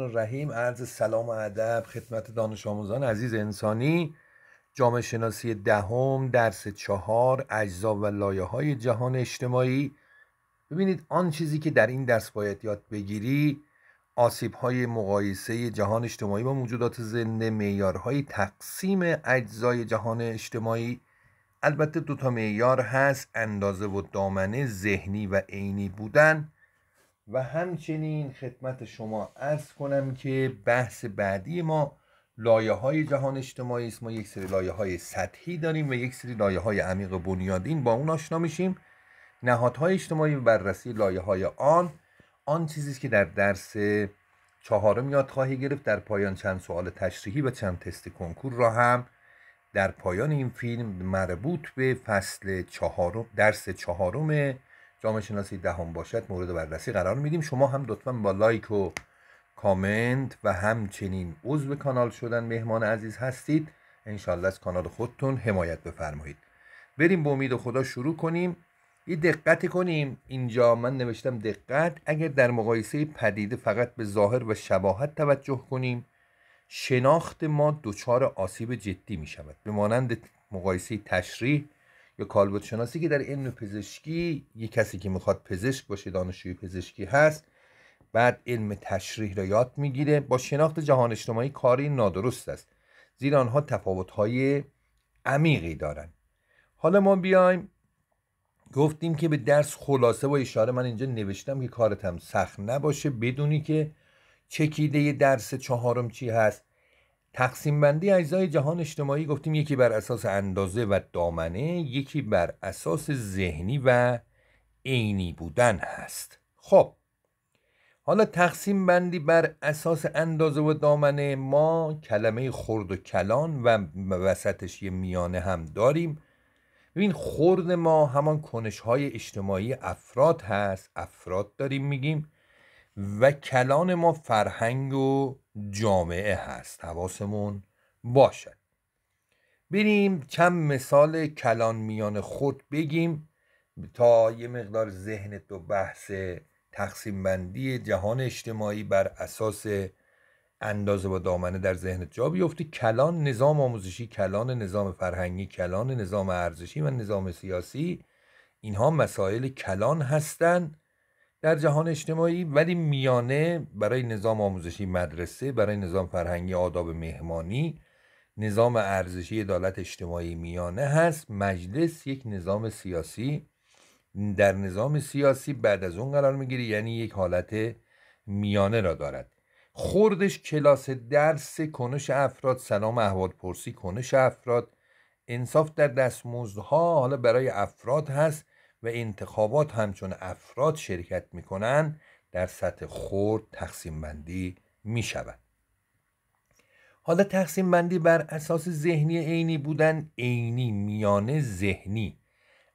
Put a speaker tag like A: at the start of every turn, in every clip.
A: الرحیم عرض سلام و ادب خدمت دانش آموزان عزیز انسانی جامعه شناسی دهم درس چهار اجزا و لایه های جهان اجتماعی ببینید آن چیزی که در این درس باید یاد بگیری آسیب های مقایسه جهان اجتماعی با موجودات زنده معیارهای تقسیم اجزای جهان اجتماعی البته دو تا معیار هست اندازه و دامنه ذهنی و عینی بودن و همچنین خدمت شما ارز کنم که بحث بعدی ما لایه های جهان اجتماعی است ما یک سری لایه های سطحی داریم و یک سری لایه های عمیق بنیادین با اون آشنا میشیم نهادهای اجتماعی و بررسی لایه های آن آن چیزی که در درس چهارم یاد خواهی گرفت در پایان چند سوال تشریحی و چند تست کنکور را هم در پایان این فیلم مربوط به فصل چهارم درس چهارم جامعه شناسی دهم باشد مورد بررسی قرار میدیم شما هم لطفا با لایک و کامنت و همچنین عضو کانال شدن مهمان عزیز هستید انشالله از کانال خودتون حمایت بفرمایید بریم به امید خدا شروع کنیم یه دقتی کنیم اینجا من نوشتم دقت اگر در مقایسه پدیده فقط به ظاهر و شباهت توجه کنیم شناخت ما دچار آسیب جدی می شود به مانند مقایسه تشریح یا کالبد شناسی که در علم پزشکی یه کسی که میخواد پزشک باشه دانشجوی پزشکی هست بعد علم تشریح را یاد میگیره با شناخت جهان اجتماعی کاری نادرست است زیرا آنها های عمیقی دارند حالا ما بیایم گفتیم که به درس خلاصه با اشاره من اینجا نوشتم که کارتم سخت نباشه بدونی که چکیده درس چهارم چی هست تقسیم بندی اجزای جهان اجتماعی گفتیم یکی بر اساس اندازه و دامنه یکی بر اساس ذهنی و عینی بودن هست خب حالا تقسیم بندی بر اساس اندازه و دامنه ما کلمه خرد و کلان و وسطش یه میانه هم داریم ببین خرد ما همان کنش های اجتماعی افراد هست افراد داریم میگیم و کلان ما فرهنگ و جامعه هست حواسمون باشد بریم چند مثال کلان میان خود بگیم تا یه مقدار ذهن و بحث تقسیم بندی جهان اجتماعی بر اساس اندازه با دامنه در ذهنت جا بیفته کلان نظام آموزشی کلان نظام فرهنگی کلان نظام ارزشی و نظام سیاسی اینها مسائل کلان هستند در جهان اجتماعی ولی میانه برای نظام آموزشی مدرسه برای نظام فرهنگی آداب مهمانی نظام ارزشی عدالت اجتماعی میانه هست مجلس یک نظام سیاسی در نظام سیاسی بعد از اون قرار میگیری یعنی یک حالت میانه را دارد خوردش کلاس درس کنش افراد سلام احوال پرسی کنش افراد انصاف در دستمزدها حالا برای افراد هست و انتخابات همچون افراد شرکت می کنند در سطح خورد تقسیم بندی می شود. حالا تقسیم بندی بر اساس ذهنی عینی بودن عینی میانه ذهنی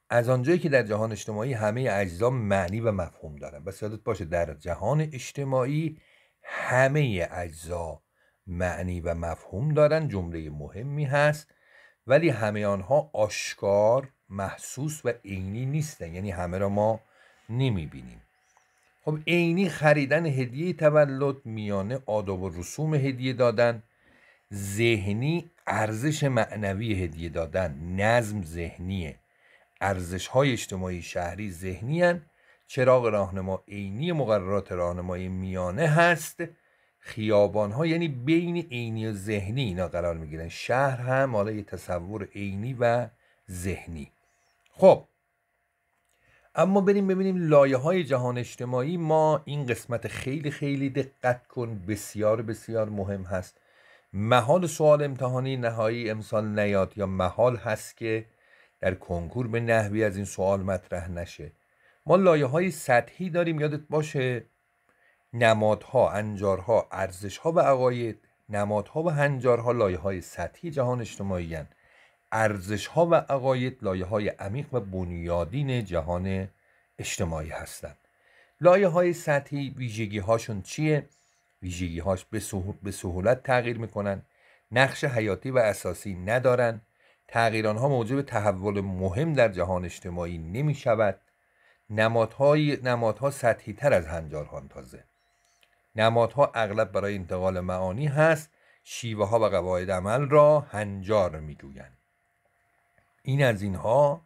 A: از آنجایی که در جهان اجتماعی همه اجزا معنی و مفهوم دارند بس یادت باشه در جهان اجتماعی همه اجزا معنی و مفهوم دارند جمله مهمی هست ولی همه آنها آشکار محسوس و عینی نیستن یعنی همه را ما نمی بینیم خب عینی خریدن هدیه تولد میانه آداب و رسوم هدیه دادن ذهنی ارزش معنوی هدیه دادن نظم ذهنیه ارزش های اجتماعی شهری ذهنی هن. چراغ راهنما عینی مقررات راهنمایی میانه هست خیابان ها یعنی بین عینی و ذهنی اینا قرار میگیرن شهر هم حالا یه تصور عینی و ذهنی خب اما بریم ببینیم لایه های جهان اجتماعی ما این قسمت خیلی خیلی دقت کن بسیار بسیار مهم هست محال سوال امتحانی نهایی امسال نیاد یا محال هست که در کنکور به نحوی از این سوال مطرح نشه ما لایه های سطحی داریم یادت باشه نمادها، انجارها، ارزشها و عقاید نمادها و هنجارها لایه های سطحی جهان اجتماعی ارزش ها و عقاید لایه های عمیق و بنیادین جهان اجتماعی هستند لایه های سطحی ویژگی هاشون چیه؟ ویژگی هاش به سهولت تغییر میکنن نقش حیاتی و اساسی ندارن تغییر ها موجب تحول مهم در جهان اجتماعی نمی شود نمادهای نمادها سطحی تر از هنجارهان تازه نمادها اغلب برای انتقال معانی هست شیوه ها و قواعد عمل را هنجار میگویند این از اینها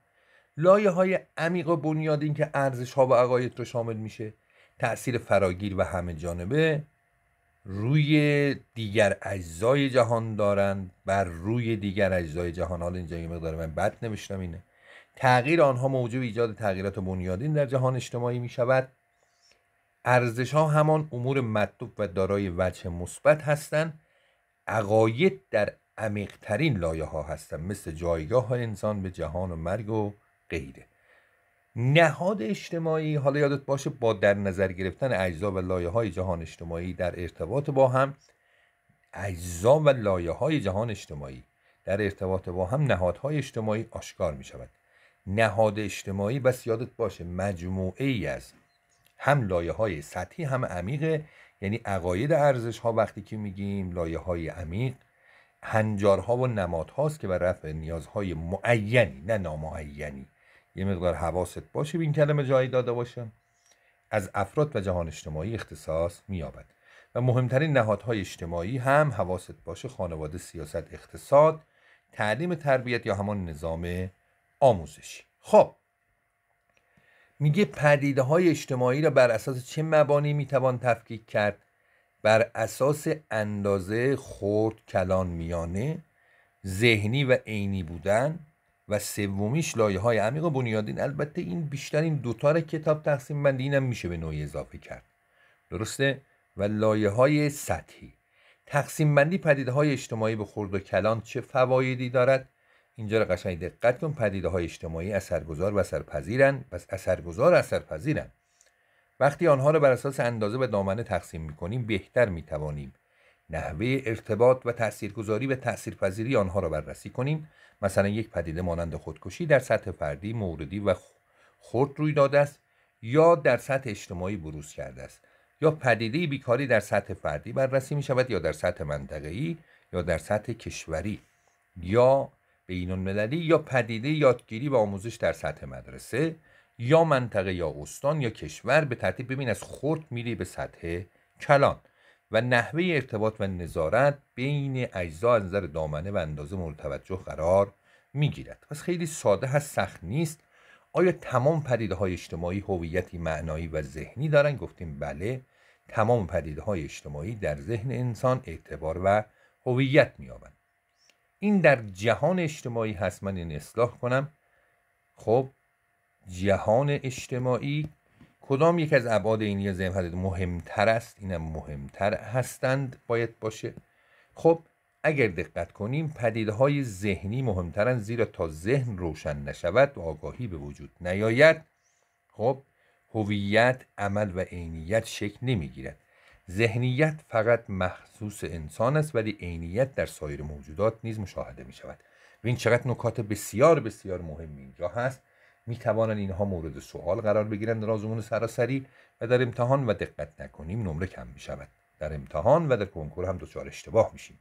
A: لایه های عمیق و بنیادین که ارزش ها و عقاید رو شامل میشه تأثیر فراگیر و همه جانبه روی دیگر اجزای جهان دارند بر روی دیگر اجزای جهان حالا اینجا یه مقدار من بد نوشتم اینه تغییر آنها موجب ایجاد تغییرات بنیادین در جهان اجتماعی می شود ارزش ها همان امور مطلوب و دارای وجه مثبت هستند عقاید در عمیقترین لایه ها هستن مثل جایگاه انسان به جهان و مرگ و غیره نهاد اجتماعی حالا یادت باشه با در نظر گرفتن اجزا و لایه های جهان اجتماعی در ارتباط با هم اجزا و لایه های جهان اجتماعی در ارتباط با هم نهادهای اجتماعی آشکار می شود نهاد اجتماعی بس یادت باشه مجموعه ای از هم لایه های سطحی هم عمیق یعنی عقاید ارزش ها وقتی که میگیم لایه های عمیق هنجارها و نمادهاست که به رفع نیازهای معینی نه نامعینی یه مقدار حواست باشه این کلمه جایی داده باشه از افراد و جهان اجتماعی اختصاص مییابد و مهمترین نهادهای اجتماعی هم حواست باشه خانواده سیاست اقتصاد تعلیم تربیت یا همان نظام آموزشی خب میگه پدیده های اجتماعی را بر اساس چه مبانی میتوان تفکیک کرد بر اساس اندازه خرد کلان میانه ذهنی و عینی بودن و سومیش لایه های عمیق و بنیادین البته این بیشتر این کتاب تقسیم بندی اینم میشه به نوعی اضافه کرد درسته و لایه های سطحی تقسیم بندی پدیده های اجتماعی به خرد و کلان چه فوایدی دارد اینجا رو قشنگ دقت کن پدیده های اجتماعی اثرگذار و اثرپذیرن پس اثرگذار و اثرپذیرن وقتی آنها را بر اساس اندازه و دامنه تقسیم می کنیم بهتر می توانیم نحوه ارتباط و تاثیرگذاری و تاثیرپذیری آنها را بررسی کنیم مثلا یک پدیده مانند خودکشی در سطح فردی موردی و خرد روی داده است یا در سطح اجتماعی بروز کرده است یا پدیده بیکاری در سطح فردی بررسی می شود یا در سطح منطقه‌ای یا در سطح کشوری یا بین المللی یا پدیده یادگیری و آموزش در سطح مدرسه یا منطقه یا استان یا کشور به ترتیب ببین از خرد میری به سطح کلان و نحوه ارتباط و نظارت بین اجزا از نظر دامنه و اندازه مورد توجه قرار میگیرد پس خیلی ساده هست سخت نیست آیا تمام پدیده های اجتماعی هویتی معنایی و ذهنی دارن گفتیم بله تمام پدیده های اجتماعی در ذهن انسان اعتبار و هویت مییابند این در جهان اجتماعی هست من این اصلاح کنم خب جهان اجتماعی کدام یک از ابعاد این یا مهمتر است اینم مهمتر هستند باید باشه خب اگر دقت کنیم پدیدهای ذهنی مهمترند زیرا تا ذهن روشن نشود و آگاهی به وجود نیاید خب هویت عمل و عینیت شکل نمیگیرد ذهنیت فقط مخصوص انسان است ولی عینیت در سایر موجودات نیز مشاهده می شود و این چقدر نکات بسیار بسیار مهمی اینجا هست می توانند اینها مورد سوال قرار بگیرند رازمون سراسری و در امتحان و دقت نکنیم نمره کم می شود در امتحان و در کنکور هم دچار اشتباه میشیم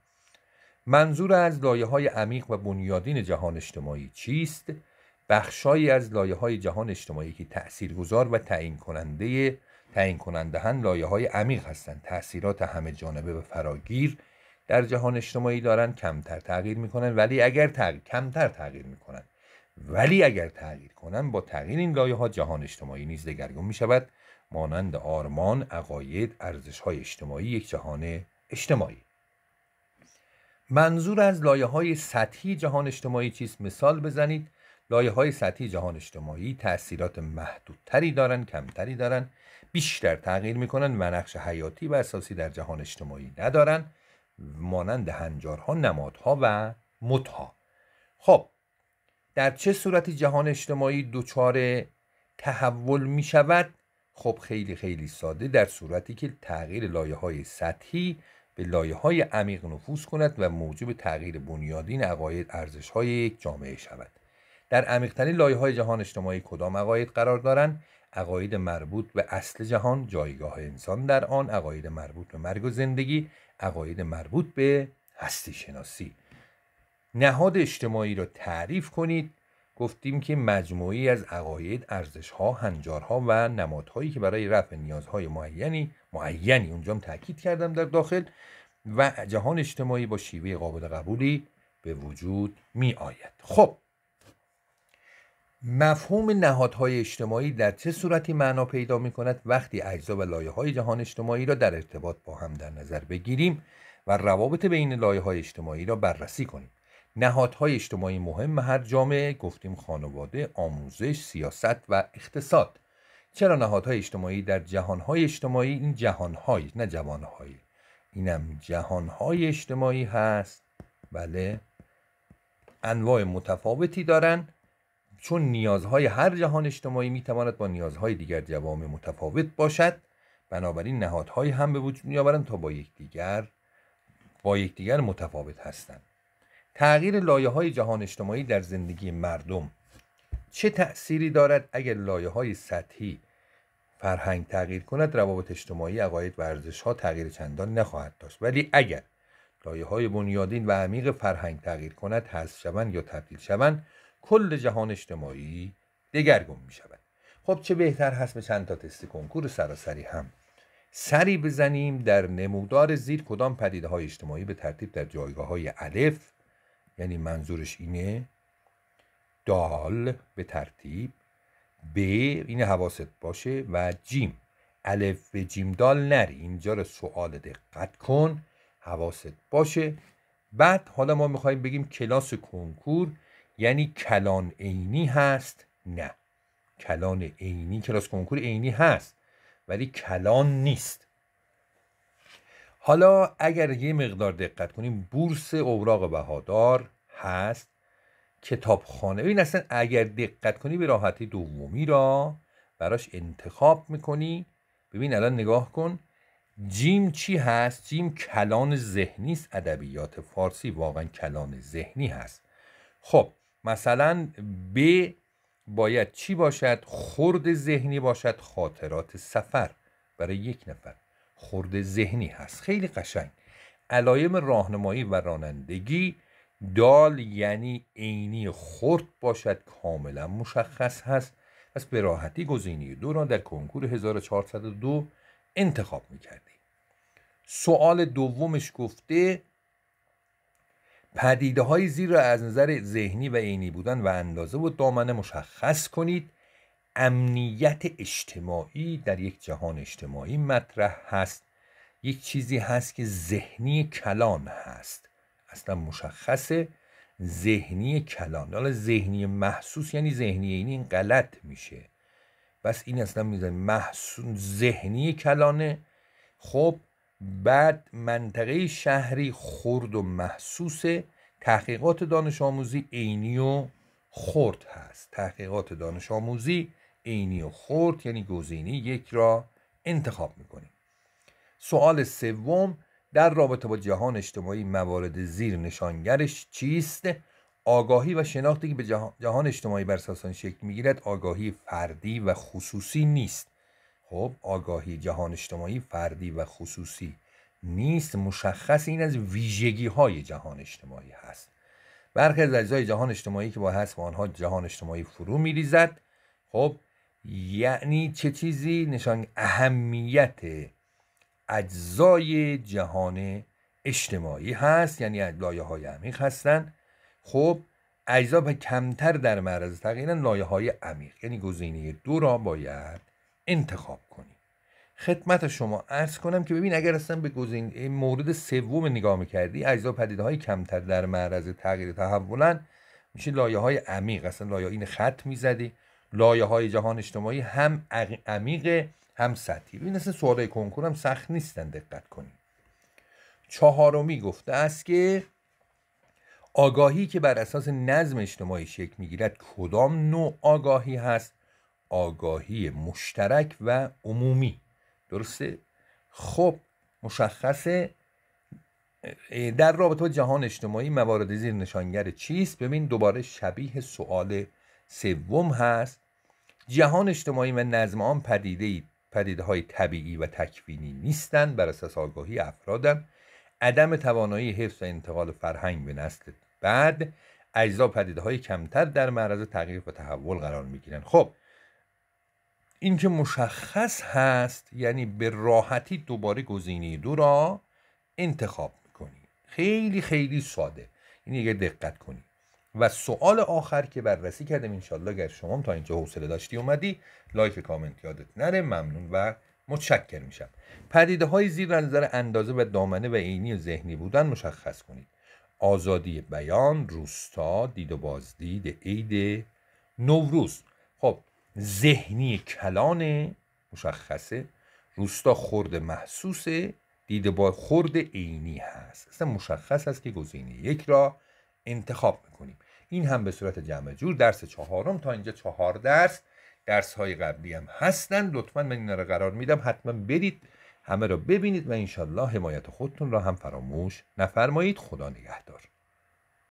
A: منظور از لایه های عمیق و بنیادین جهان اجتماعی چیست بخشایی از لایه های جهان اجتماعی که تاثیرگذار و تعیین کننده تعیین هن لایه های عمیق هستند تاثیرات همه جانبه و فراگیر در جهان اجتماعی دارند کمتر تغییر می‌کنند، ولی اگر کمتر تغییر کنند ولی اگر تغییر کنند با تغییر این لایه ها جهان اجتماعی نیز دگرگون می شود مانند آرمان، عقاید، ارزش های اجتماعی یک جهان اجتماعی منظور از لایه های سطحی جهان اجتماعی چیست مثال بزنید لایه های سطحی جهان اجتماعی تاثیرات محدودتری دارند کمتری دارند بیشتر تغییر میکنند و نقش حیاتی و اساسی در جهان اجتماعی ندارند مانند هنجارها نمادها و متها خب در چه صورتی جهان اجتماعی دچار تحول می شود خب خیلی خیلی ساده در صورتی که تغییر لایه های سطحی به لایه های عمیق نفوذ کند و موجب تغییر بنیادین عقاید ارزش های یک جامعه شود در عمیقترین لایه های جهان اجتماعی کدام عقاید قرار دارند عقاید مربوط به اصل جهان جایگاه انسان در آن عقاید مربوط به مرگ و زندگی عقاید مربوط به هستی شناسی نهاد اجتماعی را تعریف کنید گفتیم که مجموعی از عقاید ارزشها هنجارها و نمادهایی که برای رفع نیازهای معینی معینی اونجا هم تاکید کردم در داخل و جهان اجتماعی با شیوه قابل قبولی به وجود می آید خب مفهوم نهادهای اجتماعی در چه صورتی معنا پیدا می کند وقتی اجزا و لایه های جهان اجتماعی را در ارتباط با هم در نظر بگیریم و روابط بین لایه های اجتماعی را بررسی کنیم نهادهای اجتماعی مهم هر جامعه گفتیم خانواده، آموزش، سیاست و اقتصاد چرا نهادهای اجتماعی در جهانهای اجتماعی این جهانهای نه جوانهای اینم جهانهای اجتماعی هست بله انواع متفاوتی دارن چون نیازهای هر جهان اجتماعی میتواند با نیازهای دیگر جوامع متفاوت باشد بنابراین نهادهای هم به وجود میآورند تا با یکدیگر با یکدیگر متفاوت هستند تغییر لایه های جهان اجتماعی در زندگی مردم چه تأثیری دارد اگر لایه های سطحی فرهنگ تغییر کند روابط اجتماعی عقاید و ارزش ها تغییر چندان نخواهد داشت ولی اگر لایه های بنیادین و عمیق فرهنگ تغییر کند حذف شوند یا تبدیل شوند کل جهان اجتماعی دگرگون می شود خب چه بهتر هست به چند تا تست کنکور سراسری هم سری بزنیم در نمودار زیر کدام پدیده های اجتماعی به ترتیب در جایگاه های الف یعنی منظورش اینه دال به ترتیب ب این حواست باشه و جیم الف به جیم دال نری اینجا رو سوال دقت کن حواست باشه بعد حالا ما میخوایم بگیم کلاس کنکور یعنی کلان عینی هست نه کلان عینی کلاس کنکور عینی هست ولی کلان نیست حالا اگر یه مقدار دقت کنیم بورس اوراق بهادار هست کتابخانه این اصلا اگر دقت کنی به راحتی دومی را براش انتخاب میکنی ببین الان نگاه کن جیم چی هست جیم کلان ذهنی است ادبیات فارسی واقعا کلان ذهنی هست خب مثلا ب باید چی باشد خرد ذهنی باشد خاطرات سفر برای یک نفر خورده ذهنی هست خیلی قشنگ علایم راهنمایی و رانندگی دال یعنی عینی خرد باشد کاملا مشخص هست پس به راحتی گزینه دو را در کنکور 1402 انتخاب میکردیم سوال دومش گفته پدیده های زیر را از نظر ذهنی و عینی بودن و اندازه و دامنه مشخص کنید امنیت اجتماعی در یک جهان اجتماعی مطرح هست یک چیزی هست که ذهنی کلان هست اصلا مشخصه ذهنی کلان حالا ذهنی محسوس یعنی ذهنی این این غلط میشه بس این اصلا میزن محسوس ذهنی کلانه خب بعد منطقه شهری خرد و محسوس تحقیقات دانش آموزی عینی و خرد هست تحقیقات دانش آموزی عینی و خرد یعنی گزینه یک را انتخاب میکنیم سوال سوم در رابطه با جهان اجتماعی موارد زیر نشانگرش چیست آگاهی و شناختی که به جهان اجتماعی بر اساس شکل میگیرد آگاهی فردی و خصوصی نیست خب آگاهی جهان اجتماعی فردی و خصوصی نیست مشخص این از ویژگی های جهان اجتماعی هست برخی از اجزای جهان اجتماعی که با هست آنها جهان اجتماعی فرو میریزد خب یعنی چه چیزی نشان اهمیت اجزای جهان اجتماعی هست یعنی لایه های عمیق هستن خب اجزا کمتر در معرض تغییرن لایه های عمیق یعنی گزینه دو را باید انتخاب کنیم خدمت شما عرض کنم که ببین اگر اصلا به مورد سوم نگاه میکردی اجزا پدیده های کمتر در معرض تغییر تحولن میشه لایه های عمیق اصلا لایه این خط میزدی لایه های جهان اجتماعی هم عمیق هم سطحی این اصلا سوالای کنکور هم سخت نیستن دقت کنیم چهارمی گفته است که آگاهی که بر اساس نظم اجتماعی شکل میگیرد کدام نوع آگاهی هست آگاهی مشترک و عمومی درسته خب مشخصه در رابطه با جهان اجتماعی موارد زیر نشانگر چیست ببین دوباره شبیه سوال سوم هست جهان اجتماعی و نظم آن پدیده پدیده های طبیعی و تکوینی نیستند بر اساس آگاهی افرادن عدم توانایی حفظ و انتقال فرهنگ به نسل بعد اجزا پدیده های کمتر در معرض تغییر و تحول قرار میگیرند خب این که مشخص هست یعنی به راحتی دوباره گزینه دو را انتخاب میکنی خیلی خیلی ساده این یعنی یه دقت کنید و سوال آخر که بررسی کردم انشالله اگر شما تا اینجا حوصله داشتی اومدی لایک کامنت یادت نره ممنون و متشکر میشم پدیده های زیر نظر اندازه و دامنه و عینی و ذهنی بودن مشخص کنید آزادی بیان روستا دید و بازدید عید نوروز خب ذهنی کلان مشخصه روستا خرد محسوسه دید با خرد عینی هست اصلا مشخص است که گزینه یک را انتخاب میکنیم این هم به صورت جمع جور درس چهارم تا اینجا چهار درس درس های قبلی هم هستن لطفا من این رو قرار میدم حتما برید همه را ببینید و انشالله حمایت خودتون را هم فراموش نفرمایید خدا نگهدار